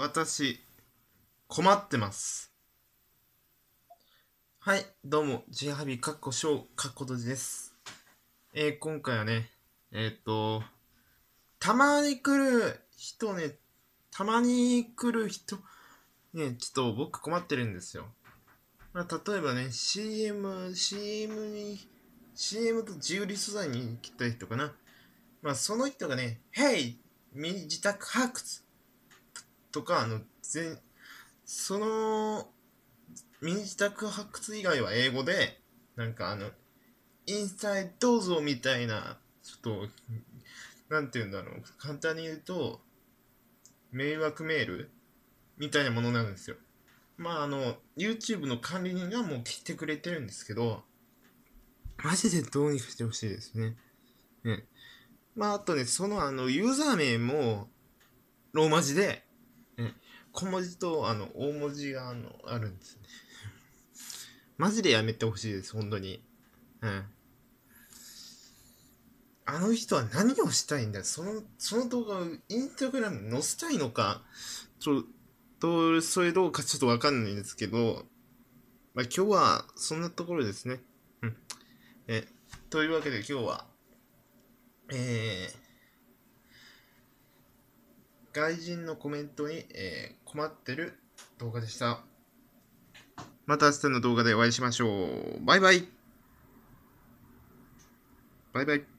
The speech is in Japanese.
私、困ってます。はい、どうも、J ハビ、かっこしょう、かっことじです。えー、今回はね、えっ、ー、と、たまに来る人ね、たまに来る人、ね、ちょっと僕困ってるんですよ。まあ、例えばね、CM、CM に、CM と自由利素材に来た人かな。まあ、その人がね、Hey! 自宅発掘とか、あの、全、その、民自宅発掘以外は英語で、なんかあの、インサイどうぞみたいな、ちょっと、なんて言うんだろう、簡単に言うと、迷惑メールみたいなものなんですよ。まああの、YouTube の管理人がもう来てくれてるんですけど、マジでどうにかしてほしいですね。ね。まああとね、そのあの、ユーザー名も、ローマ字で、小文字とあの大文字があのあるんですね。マジでやめてほしいです、本当に。うん。あの人は何をしたいんだその、その動画をインスタグラムに載せたいのか、ちょっと、それどうかちょっとわかんないんですけど、まあ、今日はそんなところですね。うん。え、というわけで今日は、えー、外人のコメントに、えー、困ってる動画でした。また明日の動画でお会いしましょう。バイバイ。バイバイ。